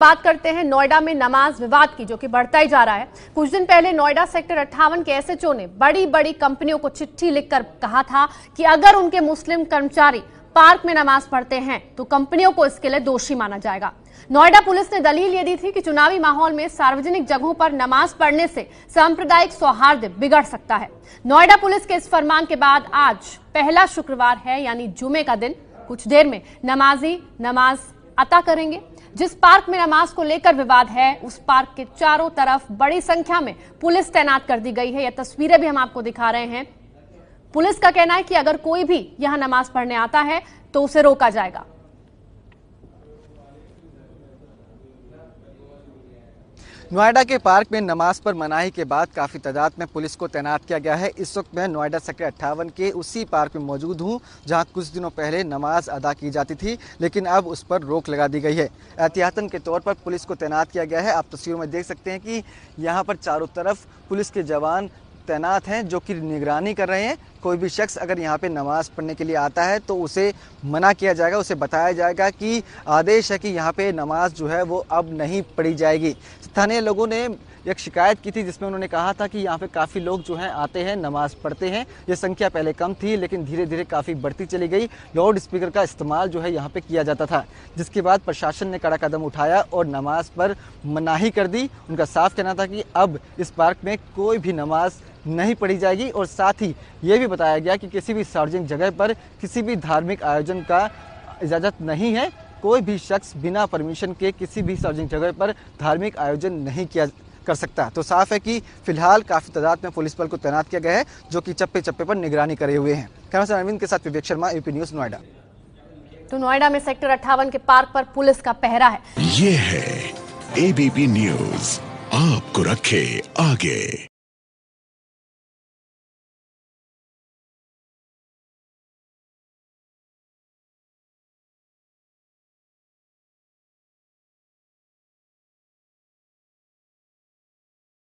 बात करते हैं नोएडा में नमाज विवाद की जो कि बढ़ता ही जा रहा है कुछ दिन पहले नोएडा सेक्टर अट्ठावन के एसएचओ ने बड़ी बड़ी कंपनियों को चिट्ठी लिखकर कहा था कि अगर उनके मुस्लिम कर्मचारी पार्क में नमाज पढ़ते हैं तो कंपनियों को इसके लिए दोषी माना जाएगा नोएडा पुलिस ने दलील ये दी थी कि चुनावी माहौल में सार्वजनिक जगहों पर नमाज पढ़ने से सांप्रदायिक सौहार्द बिगड़ सकता है नोएडा पुलिस के इस फरमान के बाद आज पहला शुक्रवार है यानी जुमे का दिन कुछ देर में नमाजी नमाज अता करेंगे जिस पार्क में नमाज को लेकर विवाद है उस पार्क के चारों तरफ बड़ी संख्या में पुलिस तैनात कर दी गई है यह तस्वीरें भी हम आपको दिखा रहे हैं पुलिस का कहना है कि अगर कोई भी यहां नमाज पढ़ने आता है तो उसे रोका जाएगा नोएडा के पार्क में नमाज पर मनाही के बाद काफ़ी तादाद में पुलिस को तैनात किया गया है इस वक्त मैं नोएडा सेक्टर अट्ठावन के उसी पार्क में मौजूद हूं जहां कुछ दिनों पहले नमाज अदा की जाती थी लेकिन अब उस पर रोक लगा दी गई है एहतियातन के तौर पर पुलिस को तैनात किया गया है आप तस्वीरों में देख सकते हैं कि यहाँ पर चारों तरफ पुलिस के जवान तैनात हैं जो कि निगरानी कर रहे हैं कोई भी शख्स अगर यहाँ पे नमाज़ पढ़ने के लिए आता है तो उसे मना किया जाएगा उसे बताया जाएगा कि आदेश है कि यहाँ पे नमाज जो है वो अब नहीं पढ़ी जाएगी स्थानीय लोगों ने एक शिकायत की थी जिसमें उन्होंने कहा था कि यहाँ पे काफ़ी लोग जो हैं आते हैं नमाज़ पढ़ते हैं ये संख्या पहले कम थी लेकिन धीरे धीरे काफ़ी बढ़ती चली गई लाउड स्पीकर का इस्तेमाल जो है यहाँ पे किया जाता था जिसके बाद प्रशासन ने कड़ा कदम उठाया और नमाज पर मनाही कर दी उनका साफ कहना था कि अब इस पार्क में कोई भी नमाज नहीं पढ़ी जाएगी और साथ ही ये भी बताया गया कि किसी भी सार्वजनिक जगह पर किसी भी धार्मिक आयोजन का इजाज़त नहीं है कोई भी शख्स बिना परमिशन के किसी भी सार्वजनिक जगह पर धार्मिक आयोजन नहीं किया कर सकता तो साफ है कि फिलहाल काफ़ी तादाद में पुलिस बल को तैनात किया गया है जो कि चप्पे चप्पे पर निगरानी करे हुए हैं कैमरा अरविंद के साथ विवेक शर्मा यूपी न्यूज नोएडा तो नोएडा में सेक्टर अट्ठावन के पार्क पर पुलिस का पहरा है ये है एबीपी न्यूज आपको रखे आगे